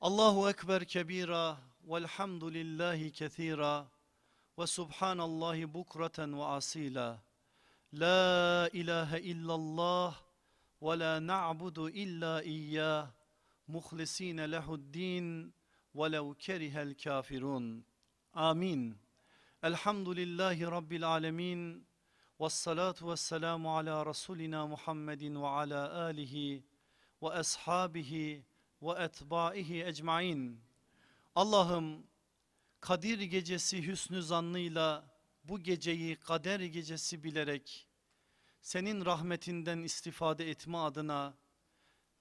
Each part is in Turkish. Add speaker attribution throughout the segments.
Speaker 1: Allahu Ekber kebira velhamdülillahi kethira ve subhanallahi bukraten ve asila La ilahe illallah ve la na'budu illa iyyah muhlisine lehuddin velev kerihel kafirun Amin Elhamdülillahi Rabbil alemin Vessalatu vesselamu ala Resulina Muhammedin ve ala alihi ve ashabihi ve etbaihi ecmain. Allah'ım Kadir gecesi hüsnü zannıyla bu geceyi kader gecesi bilerek senin rahmetinden istifade etme adına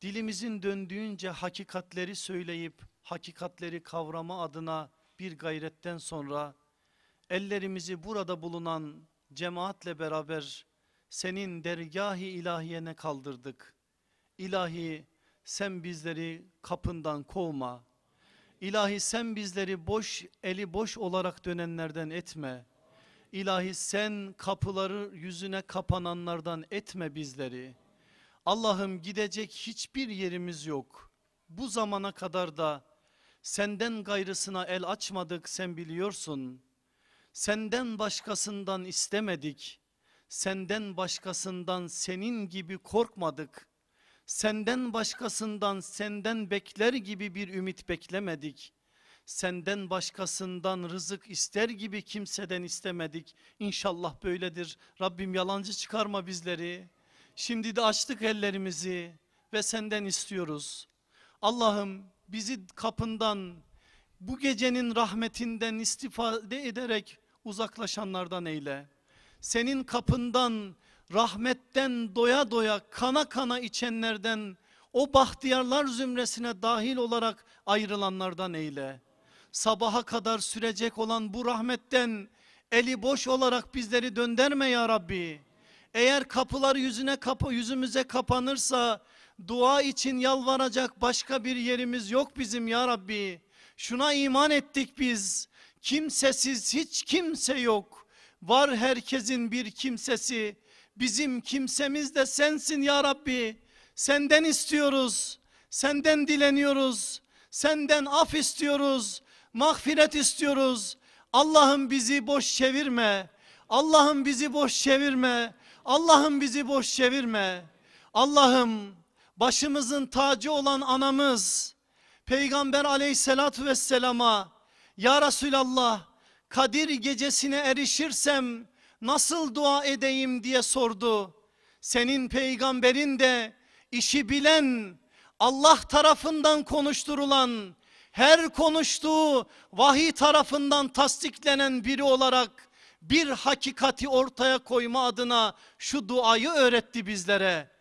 Speaker 1: dilimizin döndüğünce hakikatleri söyleyip hakikatleri kavrama adına bir gayretten sonra ellerimizi burada bulunan cemaatle beraber senin dergahi ilahiyene kaldırdık. İlahi sen bizleri kapından kovma. İlahi sen bizleri boş eli boş olarak dönenlerden etme. İlahi sen kapıları yüzüne kapananlardan etme bizleri. Allah'ım gidecek hiçbir yerimiz yok. Bu zamana kadar da senden gayrısına el açmadık sen biliyorsun. Senden başkasından istemedik. Senden başkasından senin gibi korkmadık Senden başkasından senden bekler gibi bir ümit beklemedik. Senden başkasından rızık ister gibi kimseden istemedik. İnşallah böyledir. Rabbim yalancı çıkarma bizleri. Şimdi de açtık ellerimizi ve senden istiyoruz. Allah'ım bizi kapından bu gecenin rahmetinden istifade ederek uzaklaşanlardan eyle. Senin kapından rahmetten doya doya kana kana içenlerden o bahtiyarlar zümresine dahil olarak ayrılanlardan eyle. Sabaha kadar sürecek olan bu rahmetten eli boş olarak bizleri dönderme ya Rabbi. Eğer kapılar yüzüne kapı yüzümüze kapanırsa dua için yalvaracak başka bir yerimiz yok bizim ya Rabbi. Şuna iman ettik biz. Kimsesiz hiç kimse yok. Var herkesin bir kimsesi. Bizim kimsemiz de sensin ya Rabbi. Senden istiyoruz. Senden dileniyoruz. Senden af istiyoruz. Mağfiret istiyoruz. Allah'ım bizi boş çevirme. Allah'ım bizi boş çevirme. Allah'ım bizi boş çevirme. Allah'ım başımızın tacı olan anamız Peygamber aleyhissalatü vesselama Ya Resulallah Kadir gecesine erişirsem nasıl dua edeyim diye sordu. Senin peygamberin de işi bilen, Allah tarafından konuşturulan, her konuştuğu vahiy tarafından tasdiklenen biri olarak bir hakikati ortaya koyma adına şu duayı öğretti bizlere.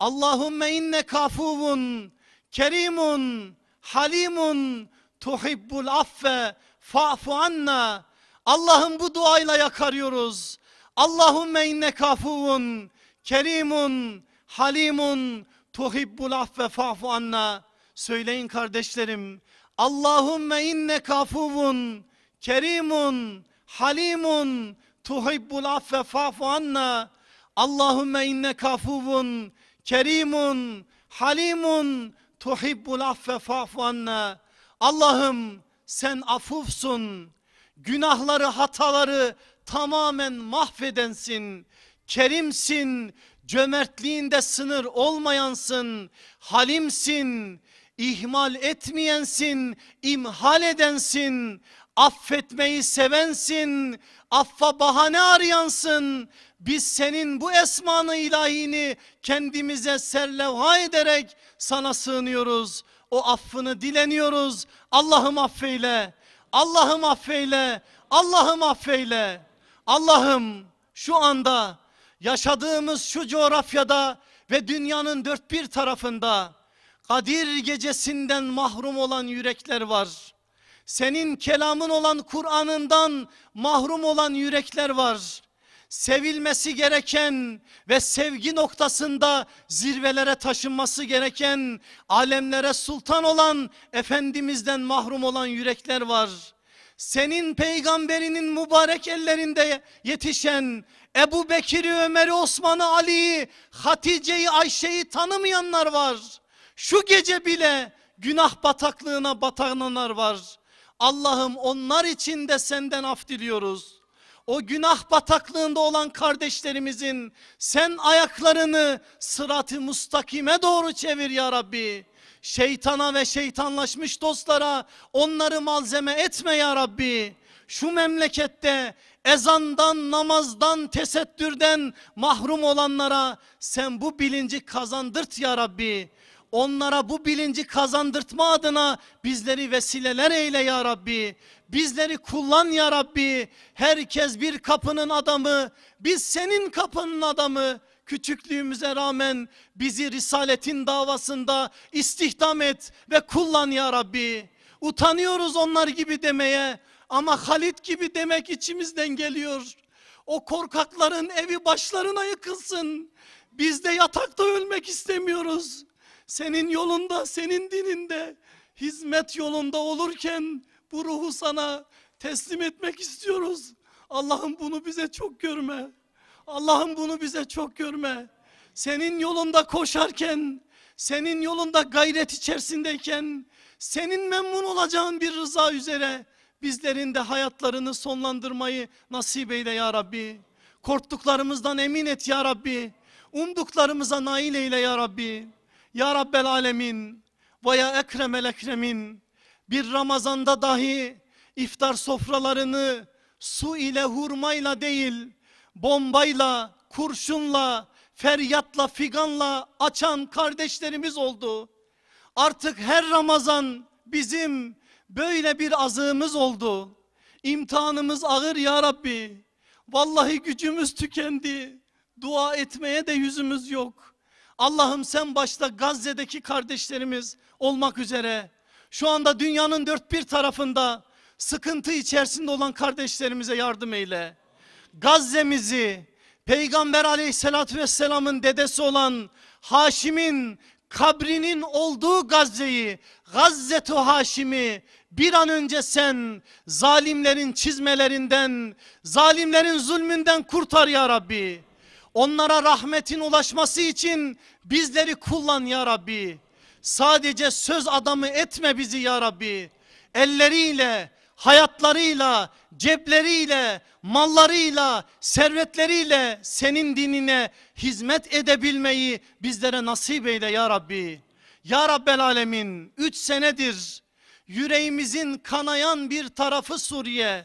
Speaker 1: Allahümme inne kafuvun, kerimun, halimun, tuhibbul affe, fa'fu anna. Allah'ım bu duayla yakarıyoruz. Allahümme inne kafuvun, kerimun, halimun, tuhibbul affe fa'fu anna. Söyleyin kardeşlerim. Allahümme inne kafuvun, kerimun, halimun, tuhibbul affe fa'fu anna. Allahümme inne kafuvun, kerimun, halimun, tuhibbul affe fa'fu anna. Allah'ım sen afufsun. Günahları, hataları tamamen mahvedensin. Kerimsin, cömertliğinde sınır olmayansın, halimsin, ihmal etmeyensin, imhal edensin, affetmeyi sevensin, affa bahane arayansın. Biz senin bu esmanı ilahini kendimize serlevha ederek sana sığınıyoruz. O affını dileniyoruz. Allah'ım affeyle, Allah'ım affeyle, Allah'ım affeyle. Allah'ım şu anda yaşadığımız şu coğrafyada ve dünyanın dört bir tarafında Kadir gecesinden mahrum olan yürekler var. Senin kelamın olan Kur'an'ından mahrum olan yürekler var. Sevilmesi gereken ve sevgi noktasında zirvelere taşınması gereken alemlere sultan olan Efendimiz'den mahrum olan yürekler var senin peygamberinin mübarek ellerinde yetişen Ebu Bekir'i, Ömer'i, Osman'ı, Ali'yi, Hatice'yi, Ayşe'yi tanımayanlar var. Şu gece bile günah bataklığına batanlar var. Allah'ım onlar için de senden af diliyoruz. O günah bataklığında olan kardeşlerimizin sen ayaklarını sıratı mustakime doğru çevir ya Rabbi şeytana ve şeytanlaşmış dostlara onları malzeme etme ya Rabbi. Şu memlekette ezandan, namazdan, tesettürden mahrum olanlara sen bu bilinci kazandırt ya Rabbi. Onlara bu bilinci kazandırtma adına bizleri vesileler eyle ya Rabbi. Bizleri kullan ya Rabbi. Herkes bir kapının adamı, biz senin kapının adamı küçüklüğümüze rağmen bizi risaletin davasında istihdam et ve kullan ya Rabbi. Utanıyoruz onlar gibi demeye ama Halit gibi demek içimizden geliyor. O korkakların evi başlarına yıkılsın. Biz de yatakta ölmek istemiyoruz. Senin yolunda, senin dininde, hizmet yolunda olurken bu ruhu sana teslim etmek istiyoruz. Allah'ım bunu bize çok görme. Allah'ım bunu bize çok görme. Senin yolunda koşarken, senin yolunda gayret içerisindeyken, senin memnun olacağın bir rıza üzere bizlerin de hayatlarını sonlandırmayı nasip eyle ya Rabbi. Korktuklarımızdan emin et ya Rabbi. Umduklarımıza nail eyle ya Rabbi. Ya Rabbel Alemin ve ya Ekremel Ekremin bir Ramazan'da dahi iftar sofralarını su ile hurmayla değil bombayla, kurşunla, feryatla, figanla açan kardeşlerimiz oldu. Artık her Ramazan bizim böyle bir azığımız oldu. İmtihanımız ağır ya Rabbi. Vallahi gücümüz tükendi. Dua etmeye de yüzümüz yok. Allah'ım sen başta Gazze'deki kardeşlerimiz olmak üzere şu anda dünyanın dört bir tarafında sıkıntı içerisinde olan kardeşlerimize yardım eyle. Gazze'mizi Peygamber aleyhissalatü vesselamın dedesi olan Haşim'in kabrinin olduğu Gazze'yi Gazzetu Haşim'i bir an önce sen zalimlerin çizmelerinden zalimlerin zulmünden kurtar ya Rabbi. Onlara rahmetin ulaşması için bizleri kullan ya Rabbi. Sadece söz adamı etme bizi ya Rabbi. Elleriyle hayatlarıyla, cepleriyle, mallarıyla, servetleriyle senin dinine hizmet edebilmeyi bizlere nasip eyle ya Rabbi. Ya Rabbel Alemin 3 senedir yüreğimizin kanayan bir tarafı Suriye,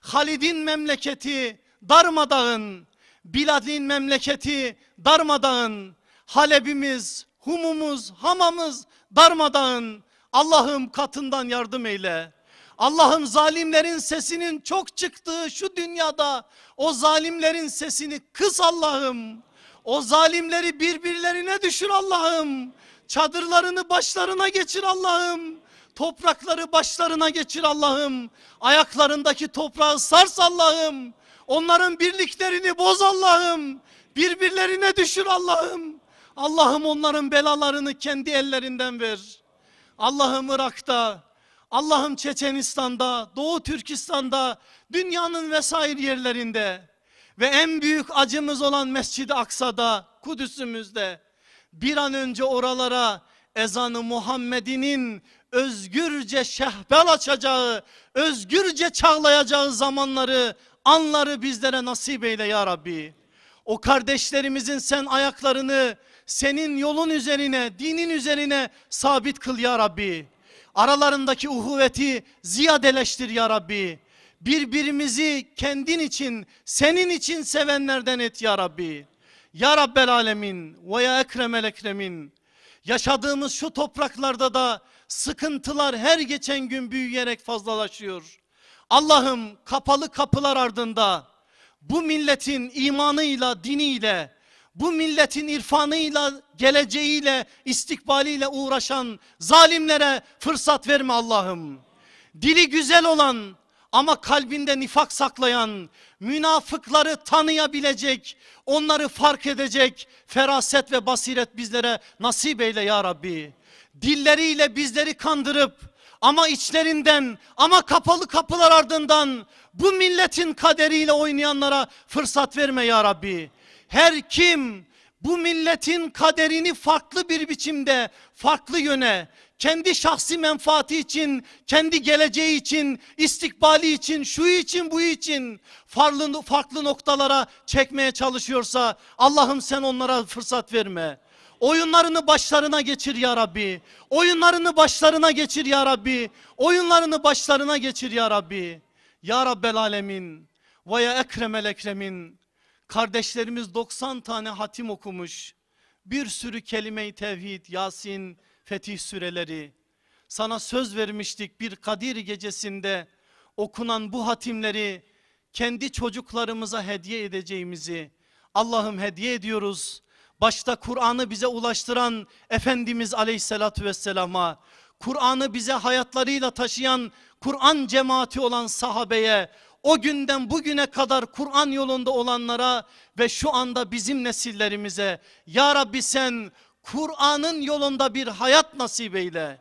Speaker 1: Halid'in memleketi darmadağın, Bilad'in memleketi darmadağın, Halep'imiz, Humumuz, Hamam'ız darmadağın. Allah'ım katından yardım eyle. Allah'ım zalimlerin sesinin çok çıktığı şu dünyada o zalimlerin sesini kıs Allah'ım. O zalimleri birbirlerine düşür Allah'ım. Çadırlarını başlarına geçir Allah'ım. Toprakları başlarına geçir Allah'ım. Ayaklarındaki toprağı sars Allah'ım. Onların birliklerini boz Allah'ım. Birbirlerine düşür Allah'ım. Allah'ım onların belalarını kendi ellerinden ver. Allah'ım Irak'ta Allah'ım Çeçenistan'da, Doğu Türkistan'da, dünyanın vesaire yerlerinde ve en büyük acımız olan Mescid-i Aksa'da, Kudüs'ümüzde bir an önce oralara ezanı Muhammed'inin özgürce şehbel açacağı, özgürce çağlayacağı zamanları, anları bizlere nasip eyle ya Rabbi. O kardeşlerimizin sen ayaklarını senin yolun üzerine, dinin üzerine sabit kıl ya Rabbi aralarındaki uhuveti ziyadeleştir ya Rabbi. Birbirimizi kendin için, senin için sevenlerden et ya Rabbi. Ya Rabbel Alemin ve ya Ekremel Ekremin. Yaşadığımız şu topraklarda da sıkıntılar her geçen gün büyüyerek fazlalaşıyor. Allah'ım kapalı kapılar ardında bu milletin imanıyla, diniyle, bu milletin irfanıyla, geleceğiyle, istikbaliyle uğraşan zalimlere fırsat verme Allah'ım. Dili güzel olan ama kalbinde nifak saklayan, münafıkları tanıyabilecek, onları fark edecek feraset ve basiret bizlere nasip eyle ya Rabbi. Dilleriyle bizleri kandırıp ama içlerinden ama kapalı kapılar ardından bu milletin kaderiyle oynayanlara fırsat verme ya Rabbi her kim bu milletin kaderini farklı bir biçimde, farklı yöne, kendi şahsi menfaati için, kendi geleceği için, istikbali için, şu için, bu için farklı, farklı noktalara çekmeye çalışıyorsa Allah'ım sen onlara fırsat verme. Oyunlarını başlarına geçir ya Rabbi. Oyunlarını başlarına geçir ya Rabbi. Oyunlarını başlarına geçir ya Rabbi. Ya Rabbel Alemin ve ya Ekremel Ekremin. Kardeşlerimiz 90 tane hatim okumuş. Bir sürü kelime-i tevhid, Yasin, Fetih süreleri. Sana söz vermiştik bir Kadir gecesinde okunan bu hatimleri kendi çocuklarımıza hediye edeceğimizi Allah'ım hediye ediyoruz. Başta Kur'an'ı bize ulaştıran Efendimiz Aleyhisselatü vesselama, Kur'an'ı bize hayatlarıyla taşıyan Kur'an cemaati olan sahabeye, o günden bugüne kadar Kur'an yolunda olanlara ve şu anda bizim nesillerimize Ya Rabbi sen Kur'an'ın yolunda bir hayat nasip eyle.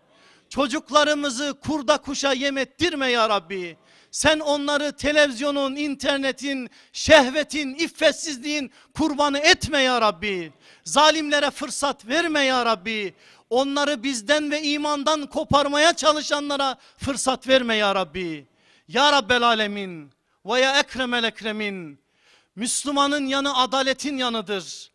Speaker 1: Çocuklarımızı kurda kuşa yem ettirme ya Rabbi. Sen onları televizyonun, internetin, şehvetin, iffetsizliğin kurbanı etme ya Rabbi. Zalimlere fırsat verme ya Rabbi. Onları bizden ve imandan koparmaya çalışanlara fırsat verme ya Rabbi. Ya Rabbel Alemin ve ya Ekremel Ekremin. Müslümanın yanı adaletin yanıdır.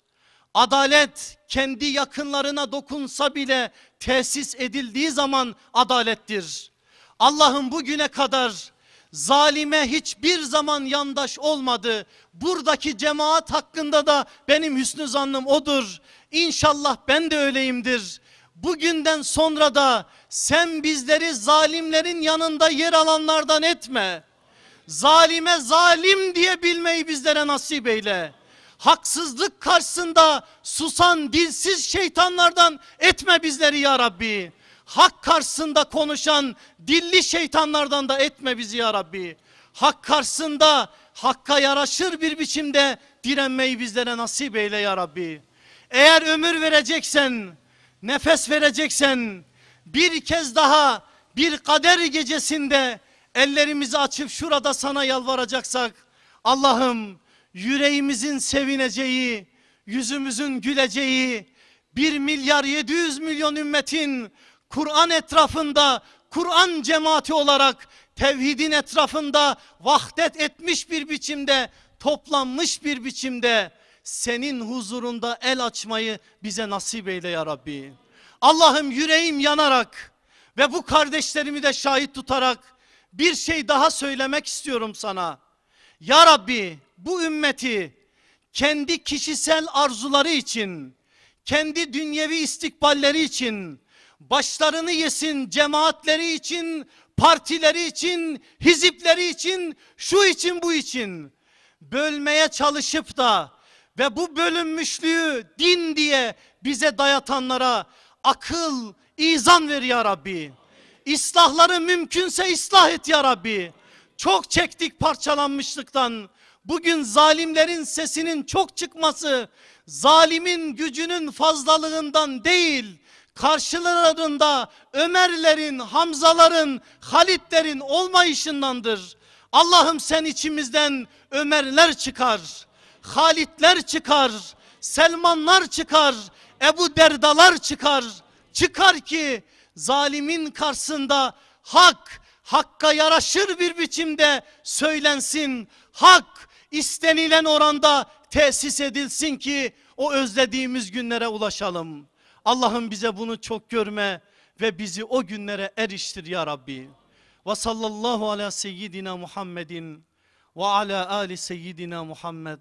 Speaker 1: Adalet kendi yakınlarına dokunsa bile tesis edildiği zaman adalettir. Allah'ın bugüne kadar zalime hiçbir zaman yandaş olmadı. Buradaki cemaat hakkında da benim hüsnü zannım odur. İnşallah ben de öyleyimdir bugünden sonra da sen bizleri zalimlerin yanında yer alanlardan etme. Zalime zalim diye bilmeyi bizlere nasip eyle. Haksızlık karşısında susan dilsiz şeytanlardan etme bizleri ya Rabbi. Hak karşısında konuşan dilli şeytanlardan da etme bizi ya Rabbi. Hak karşısında hakka yaraşır bir biçimde direnmeyi bizlere nasip eyle ya Rabbi. Eğer ömür vereceksen nefes vereceksen bir kez daha bir kader gecesinde ellerimizi açıp şurada sana yalvaracaksak Allah'ım yüreğimizin sevineceği, yüzümüzün güleceği 1 milyar 700 milyon ümmetin Kur'an etrafında Kur'an cemaati olarak tevhidin etrafında vahdet etmiş bir biçimde toplanmış bir biçimde senin huzurunda el açmayı bize nasip eyle ya Rabbi. Allah'ım yüreğim yanarak ve bu kardeşlerimi de şahit tutarak bir şey daha söylemek istiyorum sana. Ya Rabbi bu ümmeti kendi kişisel arzuları için, kendi dünyevi istikballeri için, başlarını yesin cemaatleri için, partileri için, hizipleri için, şu için bu için bölmeye çalışıp da ve bu bölünmüşlüğü din diye bize dayatanlara akıl, izan ver ya Rabbi. İslahları mümkünse ıslah et ya Rabbi. Çok çektik parçalanmışlıktan. Bugün zalimlerin sesinin çok çıkması zalimin gücünün fazlalığından değil karşılarında Ömerlerin, Hamzaların, Halitlerin olmayışındandır. Allah'ım sen içimizden Ömerler çıkar. Halitler çıkar, Selmanlar çıkar, Ebu Derdalar çıkar. Çıkar ki zalimin karşısında hak, hakka yaraşır bir biçimde söylensin. Hak istenilen oranda tesis edilsin ki o özlediğimiz günlere ulaşalım. Allah'ım bize bunu çok görme ve bizi o günlere eriştir ya Rabbi. Ve sallallahu ala seyyidina Muhammedin ve ala ali seyyidina Muhammed.